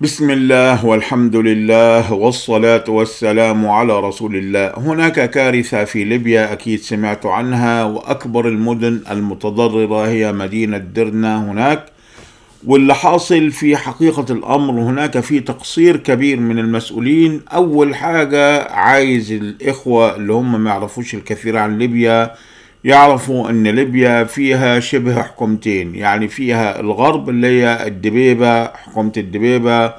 بسم الله والحمد لله والصلاة والسلام على رسول الله هناك كارثة في ليبيا أكيد سمعت عنها وأكبر المدن المتضررة هي مدينة درنا هناك واللي حاصل في حقيقة الأمر هناك في تقصير كبير من المسؤولين أول حاجة عايز الإخوة اللي هم ما يعرفوش الكثير عن ليبيا يعرفوا أن ليبيا فيها شبه حكومتين يعني فيها الغرب اللي هي الدبيبة حكومة الدبيبة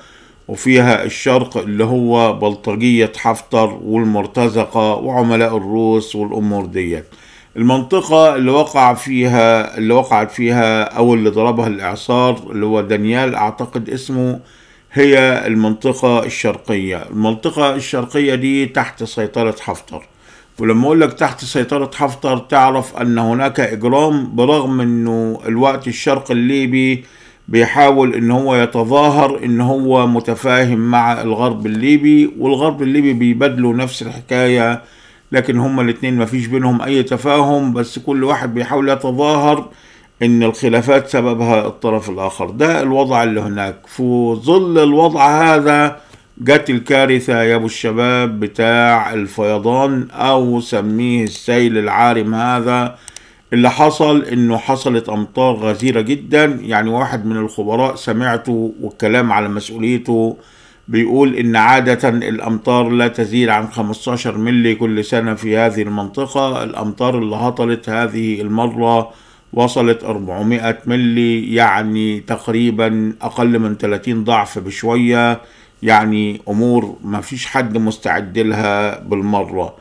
وفيها الشرق اللي هو بلطجية حفتر والمرتزقة وعملاء الروس والأمور ديت المنطقة اللي وقع فيها اللي وقعت فيها أو اللي ضربها الإعصار اللي هو دانيال أعتقد اسمه هي المنطقة الشرقية المنطقة الشرقية دي تحت سيطرة حفتر ولما اقول لك تحت سيطرة حفتر تعرف ان هناك اجرام برغم انه الوقت الشرق الليبي بيحاول ان هو يتظاهر ان هو متفاهم مع الغرب الليبي والغرب الليبي بيبادلوا نفس الحكاية لكن هما الاتنين مفيش بينهم اي تفاهم بس كل واحد بيحاول يتظاهر ان الخلافات سببها الطرف الاخر ده الوضع اللي هناك في ظل الوضع هذا جت الكارثة يا ابو الشباب بتاع الفيضان او سميه السيل العارم هذا اللي حصل انه حصلت امطار غزيرة جدا يعني واحد من الخبراء سمعته والكلام على مسؤوليته بيقول ان عادة الامطار لا تزيد عن 15 ملي كل سنة في هذه المنطقة الامطار اللي هطلت هذه المرة وصلت 400 ملي يعني تقريبا اقل من 30 ضعف بشوية يعني امور ما فيش حد مستعد لها بالمره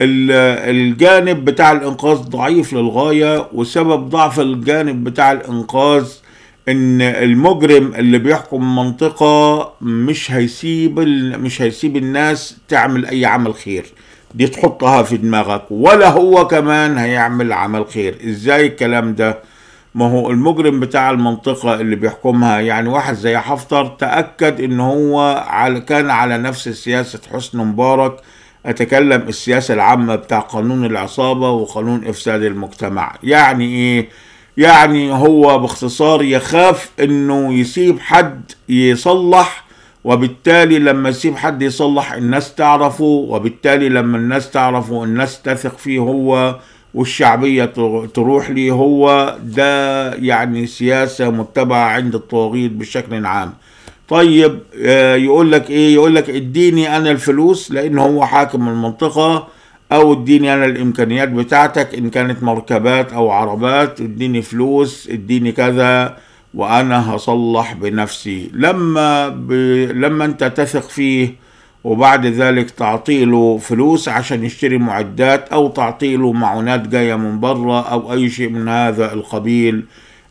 الجانب بتاع الانقاذ ضعيف للغايه وسبب ضعف الجانب بتاع الانقاذ ان المجرم اللي بيحكم منطقه مش هيسيب مش هيسيب الناس تعمل اي عمل خير دي تحطها في دماغك ولا هو كمان هيعمل عمل خير ازاي الكلام ده ما هو المجرم بتاع المنطقة اللي بيحكمها يعني واحد زي حفتر تأكد ان هو على كان على نفس سياسة حسن مبارك اتكلم السياسة العامة بتاع قانون العصابة وقانون افساد المجتمع يعني ايه يعني هو باختصار يخاف انه يسيب حد يصلح وبالتالي لما يسيب حد يصلح الناس تعرفه وبالتالي لما الناس تعرفه الناس تثق فيه هو والشعبية تروح لي هو ده يعني سياسة متبعة عند الطواغيت بشكل عام طيب آه، يقول لك ايه يقول لك اديني انا الفلوس لان هو حاكم المنطقة او اديني انا الامكانيات بتاعتك ان كانت مركبات او عربات اديني فلوس اديني كذا وانا هصلح بنفسي لما ب... لما انت تثق فيه وبعد ذلك تعطيله فلوس عشان يشتري معدات أو تعطيله معونات جاية من بره أو أي شيء من هذا القبيل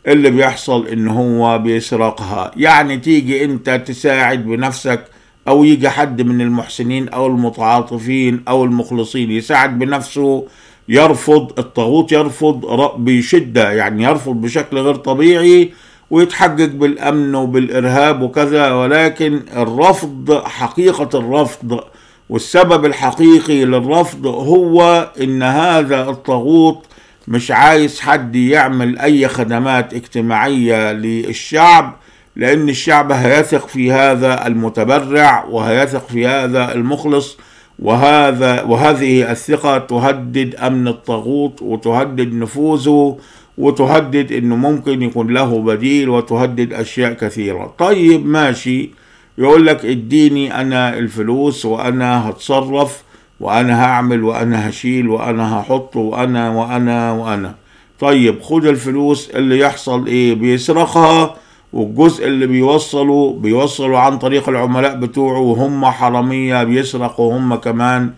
اللي بيحصل إن هو بيسرقها يعني تيجي أنت تساعد بنفسك أو يجي حد من المحسنين أو المتعاطفين أو المخلصين يساعد بنفسه يرفض الطاغوت يرفض بشدة يعني يرفض بشكل غير طبيعي ويتحجج بالأمن وبالإرهاب وكذا ولكن الرفض حقيقة الرفض والسبب الحقيقي للرفض هو إن هذا الطاغوت مش عايز حد يعمل أي خدمات اجتماعية للشعب لأن الشعب هيثق في هذا المتبرع وهيثق في هذا المخلص وهذا وهذه الثقة تهدد أمن الطاغوت وتهدد نفوذه وتهدد إنه ممكن يكون له بديل وتهدد أشياء كثيرة طيب ماشي يقول لك اديني أنا الفلوس وأنا هتصرف وأنا هعمل وأنا هشيل وأنا هحط وأنا وأنا وأنا طيب خد الفلوس اللي يحصل إيه بيسرقها والجزء اللي بيوصلوا بيوصلوا عن طريق العملاء بتوعه وهم حرامية بيسرقوا هم كمان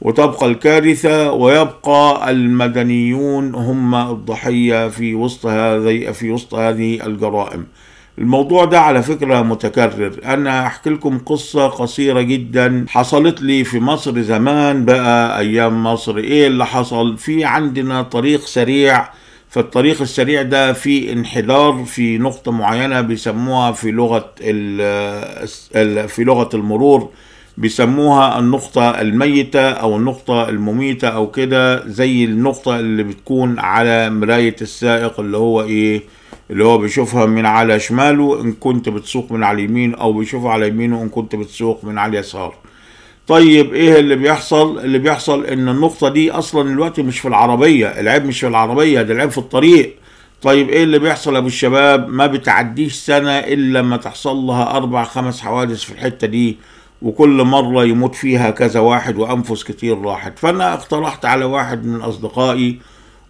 وتبقى الكارثة ويبقى المدنيون هم الضحية في وسط هذه في وسط هذه الجرائم. الموضوع ده على فكرة متكرر أنا أحكي لكم قصة قصيرة جدا حصلت لي في مصر زمان بقى أيام مصر إيه اللي حصل في عندنا طريق سريع فالطريق السريع ده في انحدار في نقطة معينة بيسموها في لغة في لغة المرور بيسموها النقطة الميتة أو النقطة المميتة أو كده زي النقطة اللي بتكون على مراية السائق اللي هو إيه اللي هو بيشوفها من على شماله إن كنت بتسوق من على اليمين أو بيشوفها على يمينه إن كنت بتسوق من على اليسار طيب ايه اللي بيحصل اللي بيحصل ان النقطة دي اصلا الوقت مش في العربية العيب مش في العربية ده العيب في الطريق طيب ايه اللي بيحصل يا ابو الشباب ما بتعديش سنة الا لما تحصل لها اربع خمس حوادث في الحتة دي وكل مرة يموت فيها كذا واحد وانفس كتير راحت فانا اقترحت على واحد من اصدقائي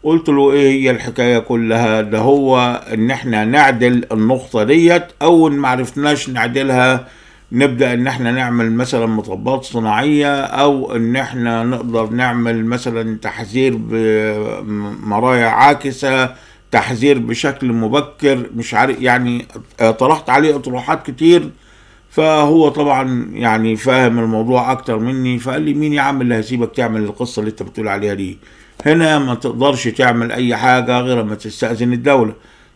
قلت له ايه هي الحكاية كلها ده هو ان احنا نعدل النقطة ديت او ان معرفناش نعدلها نبدأ إن إحنا نعمل مثلا مطبات صناعية أو إن إحنا نقدر نعمل مثلا تحذير بمرايا عاكسة تحذير بشكل مبكر مش عارف يعني طرحت عليه اطروحات كتير فهو طبعا يعني فاهم الموضوع اكتر مني فقال لي مين يا عم اللي هسيبك تعمل القصه اللي انت بتقول عليها دي هنا ما تقدرش تعمل اي حاجه غير ما تستاذن الدوله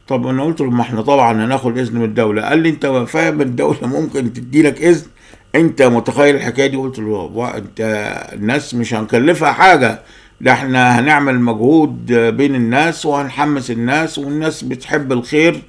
طب انا قلت له ما احنا طبعا هناخد اذن من الدوله قال لي انت فاهم الدوله ممكن تدي لك اذن انت متخيل الحكايه دي قلت له انت الناس مش هنكلفها حاجه ده احنا هنعمل مجهود بين الناس وهنحمس الناس والناس بتحب الخير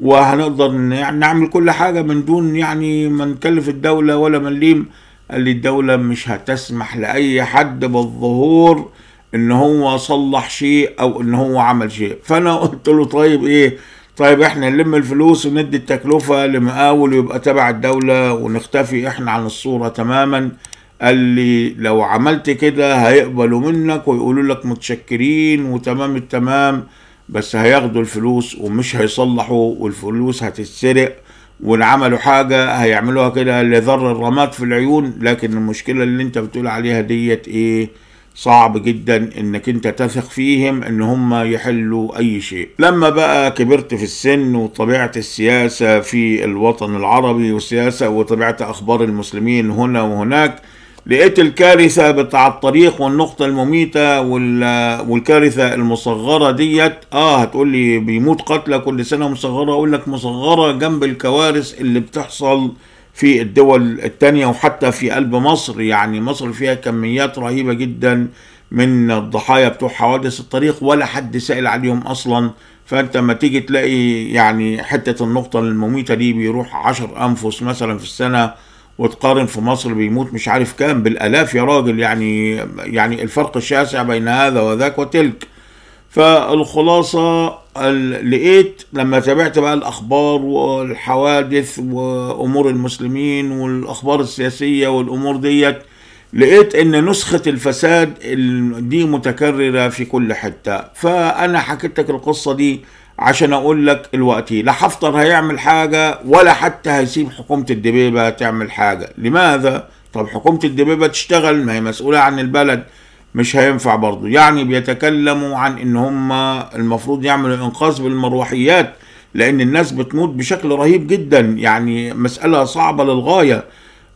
وهنقدر يعني نعمل كل حاجه من دون يعني ما نكلف الدوله ولا مليم قال لي الدوله مش هتسمح لاي حد بالظهور ان هو صلح شيء او ان هو عمل شيء فانا قلت له طيب ايه طيب احنا نلم الفلوس وندي التكلفة لمقاول ويبقى تبع الدولة ونختفي احنا عن الصورة تماما قال لي لو عملت كده هيقبلوا منك ويقولوا لك متشكرين وتمام التمام بس هياخدوا الفلوس ومش هيصلحوا والفلوس هتتسرق وان عملوا حاجة هيعملوها كده لذر الرماد في العيون لكن المشكلة اللي انت بتقول عليها ديت ايه صعب جدا انك انت تثق فيهم ان هم يحلوا اي شيء لما بقى كبرت في السن وطبيعه السياسة في الوطن العربي والسياسة وطبيعه اخبار المسلمين هنا وهناك لقيت الكارثة بتاع الطريق والنقطة المميتة والكارثة المصغرة ديت اه هتقول لي بيموت قتلى كل سنة مصغرة اقول لك مصغرة جنب الكوارث اللي بتحصل في الدول التانية وحتى في قلب مصر يعني مصر فيها كميات رهيبة جدا من الضحايا بتوع حوادث الطريق ولا حد سائل عليهم أصلا فأنت ما تيجي تلاقي يعني حتة النقطة المميتة دي بيروح عشر أنفس مثلا في السنة وتقارن في مصر بيموت مش عارف كام بالآلاف يا راجل يعني يعني الفرق الشاسع بين هذا وذاك وتلك فالخلاصة لقيت لما تابعت بقى الأخبار والحوادث وأمور المسلمين والأخبار السياسية والأمور ديت لقيت ان نسخة الفساد دي متكررة في كل حتة فانا حكيت لك القصة دي عشان اقول لك الوقتي لا حفتر هيعمل حاجة ولا حتى هيسيب حكومة الدبيبة تعمل حاجة لماذا؟ طب حكومة الدبيبة تشتغل ما هي مسؤولة عن البلد مش هينفع برضه يعني بيتكلموا عن ان هم المفروض يعملوا انقاذ بالمروحيات لان الناس بتموت بشكل رهيب جدا يعني مسألة صعبة للغاية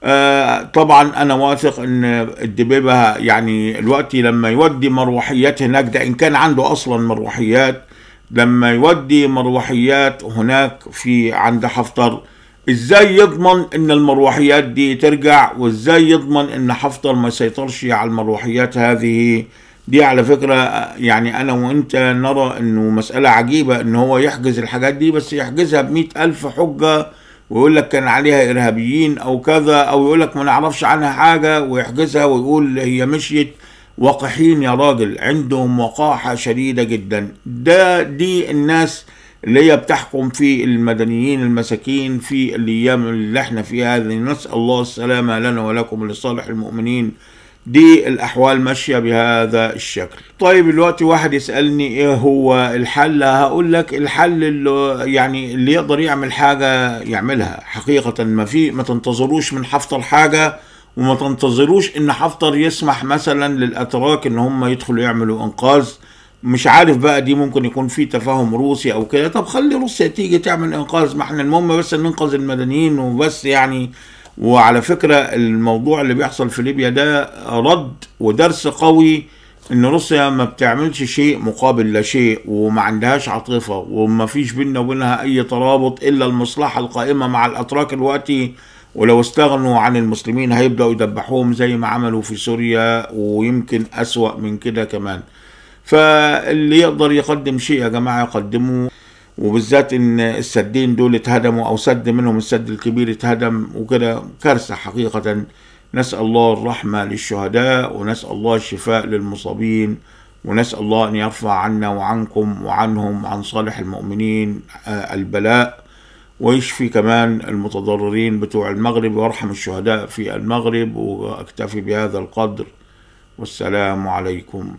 آه طبعا انا واثق ان الدبيبة يعني الوقت لما يودي مروحيات هناك ده ان كان عنده اصلا مروحيات لما يودي مروحيات هناك في عند حفتر ازاي يضمن ان المروحيات دي ترجع وازاي يضمن ان حفتر ما يسيطرش على المروحيات هذه دي على فكرة يعني أنا وأنت نرى أنه مسألة عجيبة أن هو يحجز الحاجات دي بس يحجزها بمئة ألف حجة ويقول لك كان عليها إرهابيين أو كذا أو يقول لك ما نعرفش عنها حاجة ويحجزها ويقول هي مشيت وقحين يا راجل عندهم وقاحة شديدة جدا ده دي الناس اللي هي بتحكم في المدنيين المساكين في الايام اللي احنا فيها هذه نسال الله السلامه لنا ولكم ولصالح المؤمنين دي الأحوال ماشية بهذا الشكل طيب دلوقتي واحد يسألني إيه هو الحل هقول لك الحل اللي يعني اللي يقدر يعمل حاجة يعملها حقيقة ما في ما تنتظروش من حفتر حاجة وما تنتظروش إن حفتر يسمح مثلا للأتراك إن هم يدخلوا يعملوا إنقاذ مش عارف بقى دي ممكن يكون في تفاهم روسي او كده طب خلي روسيا تيجي تعمل انقاذ ما احنا المهم بس ان ننقذ المدنيين وبس يعني وعلى فكره الموضوع اللي بيحصل في ليبيا ده رد ودرس قوي ان روسيا ما بتعملش شيء مقابل لا شيء وما عندهاش عاطفه وما فيش بيننا وبينها اي ترابط الا المصلحه القائمه مع الاتراك الوقتي ولو استغنوا عن المسلمين هيبداوا يدبحوهم زي ما عملوا في سوريا ويمكن اسوا من كده كمان فاللي يقدر يقدم شيء يا جماعة يقدموه وبالذات ان السدين دول اتهدموا او سد منهم السد الكبير اتهدم وكده كارثة حقيقة نسأل الله الرحمة للشهداء ونسأل الله الشفاء للمصابين ونسأل الله أن يرفع عنا وعنكم وعنهم عن صالح المؤمنين آه، البلاء ويشفي كمان المتضررين بتوع المغرب ويرحم الشهداء في المغرب وأكتفي بهذا القدر والسلام عليكم